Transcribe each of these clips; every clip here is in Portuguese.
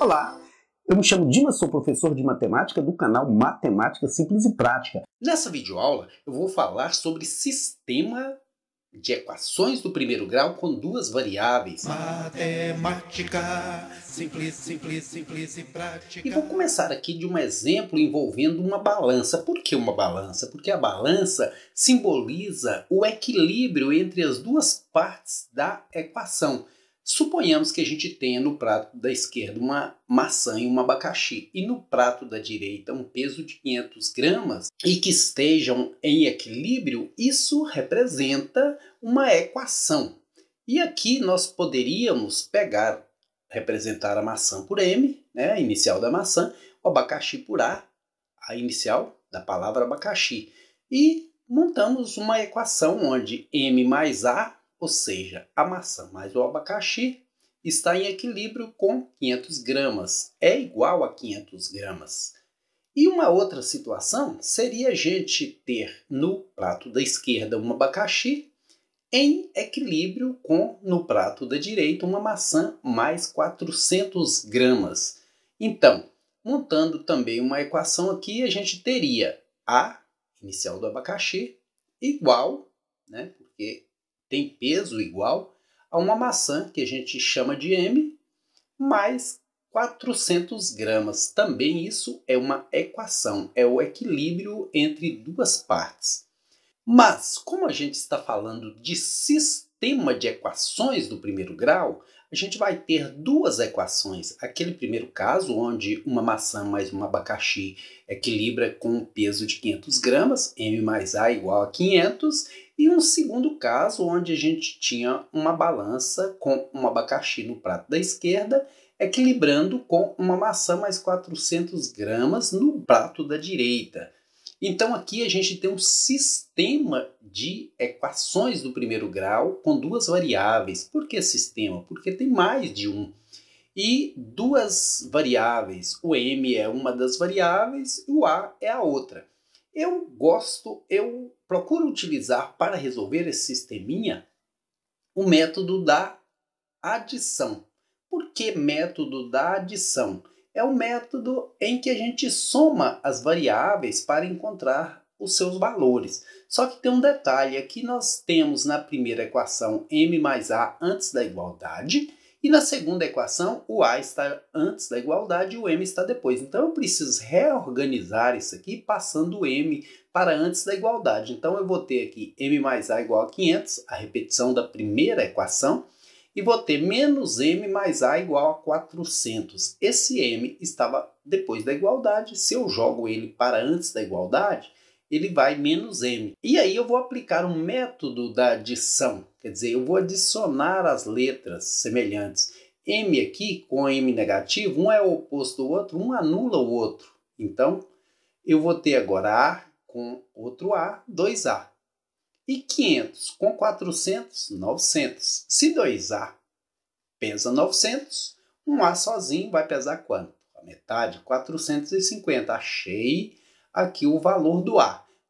Olá, eu me chamo Dimas, sou professor de matemática do canal Matemática Simples e Prática. Nessa videoaula eu vou falar sobre sistema de equações do primeiro grau com duas variáveis. Matemática simples, simples, simples e prática. E vou começar aqui de um exemplo envolvendo uma balança. Por que uma balança? Porque a balança simboliza o equilíbrio entre as duas partes da equação. Suponhamos que a gente tenha no prato da esquerda uma maçã e um abacaxi e no prato da direita um peso de 500 gramas e que estejam em equilíbrio, isso representa uma equação. E aqui nós poderíamos pegar, representar a maçã por m, né, a inicial da maçã, o abacaxi por a, a inicial da palavra abacaxi. E montamos uma equação onde m mais a ou seja, a maçã mais o abacaxi, está em equilíbrio com 500 gramas, é igual a 500 gramas. E uma outra situação seria a gente ter no prato da esquerda um abacaxi em equilíbrio com no prato da direita uma maçã mais 400 gramas. Então, montando também uma equação aqui, a gente teria a inicial do abacaxi igual, né, porque tem peso igual a uma maçã, que a gente chama de M, mais 400 gramas. Também isso é uma equação, é o equilíbrio entre duas partes. Mas, como a gente está falando de sistema de equações do primeiro grau, a gente vai ter duas equações. Aquele primeiro caso, onde uma maçã mais um abacaxi equilibra com um peso de 500 gramas, m mais a igual a 500, e um segundo caso, onde a gente tinha uma balança com um abacaxi no prato da esquerda, equilibrando com uma maçã mais 400 gramas no prato da direita. Então aqui a gente tem um sistema de equações do primeiro grau com duas variáveis. Por que sistema? Porque tem mais de um. E duas variáveis. O m é uma das variáveis e o a é a outra eu gosto, eu procuro utilizar para resolver esse sisteminha o método da adição. Por que método da adição? É o método em que a gente soma as variáveis para encontrar os seus valores. Só que tem um detalhe: aqui é nós temos na primeira equação m mais a antes da igualdade e na segunda equação, o A está antes da igualdade e o M está depois. Então eu preciso reorganizar isso aqui passando o M para antes da igualdade. Então eu vou ter aqui M mais A igual a 500, a repetição da primeira equação, e vou ter menos M mais A igual a 400. Esse M estava depois da igualdade. Se eu jogo ele para antes da igualdade, ele vai menos M. E aí eu vou aplicar um método da adição, quer dizer, eu vou adicionar as letras semelhantes. M aqui com M negativo, um é o oposto do outro, um anula o outro. Então, eu vou ter agora A com outro A, 2A. E 500 com 400, 900. Se 2A pesa 900, um A sozinho vai pesar quanto? A metade, 450. Achei aqui o valor do A.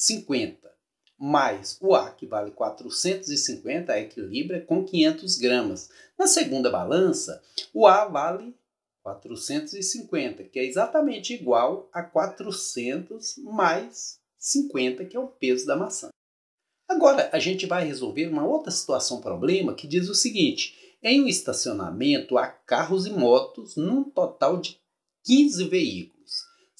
50 mais o A, que vale 450, é equilibra é com 500 gramas. Na segunda balança, o A vale 450, que é exatamente igual a 400 mais 50, que é o peso da maçã. Agora, a gente vai resolver uma outra situação problema que diz o seguinte: em um estacionamento há carros e motos num total de 15 veículos.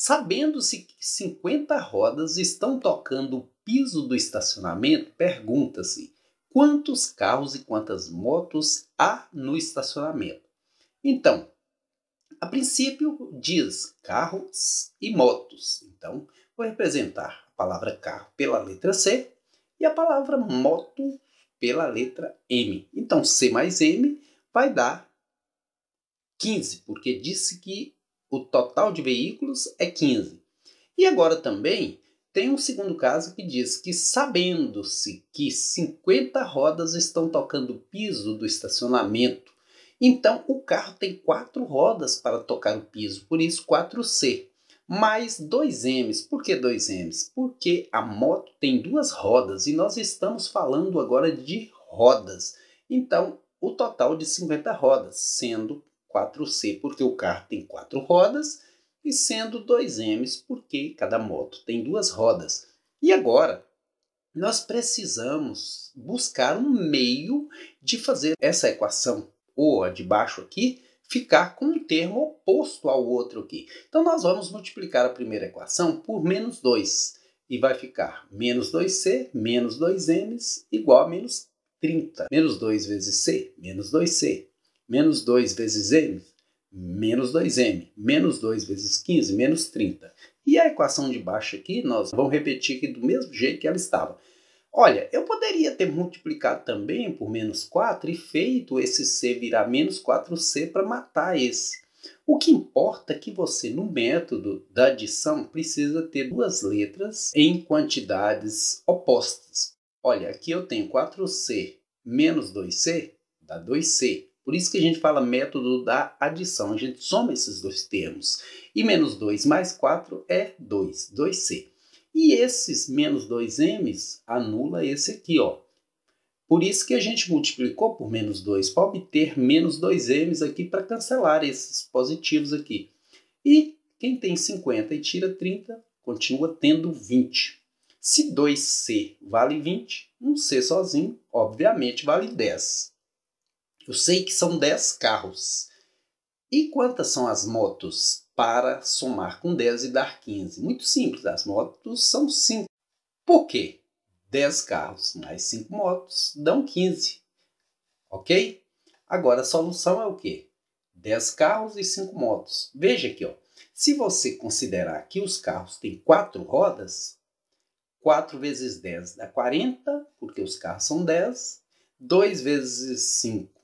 Sabendo-se que 50 rodas estão tocando o piso do estacionamento, pergunta-se quantos carros e quantas motos há no estacionamento. Então, a princípio diz carros e motos. Então, vou representar a palavra carro pela letra C e a palavra moto pela letra M. Então, C mais M vai dar 15, porque disse que o total de veículos é 15. E agora também tem um segundo caso que diz que, sabendo-se que 50 rodas estão tocando o piso do estacionamento, então o carro tem quatro rodas para tocar o piso, por isso 4C, mais 2Ms. Por que 2Ms? Porque a moto tem duas rodas e nós estamos falando agora de rodas. Então, o total de 50 rodas, sendo 4C porque o carro tem quatro rodas e sendo 2Ms porque cada moto tem duas rodas. E agora nós precisamos buscar um meio de fazer essa equação ou a de baixo aqui ficar com um termo oposto ao outro aqui. Então nós vamos multiplicar a primeira equação por menos 2 e vai ficar menos 2c menos 2m igual a menos 30. Menos 2 vezes c, menos 2c menos 2 vezes m, menos 2m, menos 2 vezes 15, menos 30. E a equação de baixo aqui, nós vamos repetir aqui do mesmo jeito que ela estava. Olha, eu poderia ter multiplicado também por menos 4 e feito esse c virar menos 4c para matar esse. O que importa é que você, no método da adição, precisa ter duas letras em quantidades opostas. Olha, aqui eu tenho 4c menos 2c, dá 2c por isso que a gente fala método da adição. A gente soma esses dois termos. E menos 2 mais 4 é 2, 2C. E esses menos 2m's anula esse aqui, ó. Por isso que a gente multiplicou por menos 2 para obter menos 2m's aqui para cancelar esses positivos aqui. E quem tem 50 e tira 30, continua tendo 20. Se 2c vale 20, um c sozinho, obviamente, vale 10. Eu sei que são 10 carros. E quantas são as motos para somar com 10 e dar 15? Muito simples, as motos são 5. Por quê? 10 carros mais 5 motos dão 15. Ok? Agora a solução é o quê? 10 carros e 5 motos. Veja aqui, ó. Se você considerar que os carros têm 4 rodas, 4 vezes 10 dá 40, porque os carros são 10. 2 vezes 5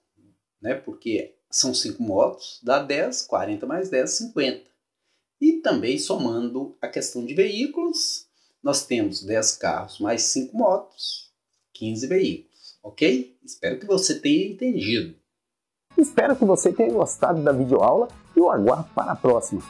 né? Porque são cinco motos, dá 10, 40 mais 10, 50. E também somando a questão de veículos, nós temos 10 carros mais 5 motos, 15 veículos, ok? Espero que você tenha entendido. Espero que você tenha gostado da videoaula e o aguardo para a próxima.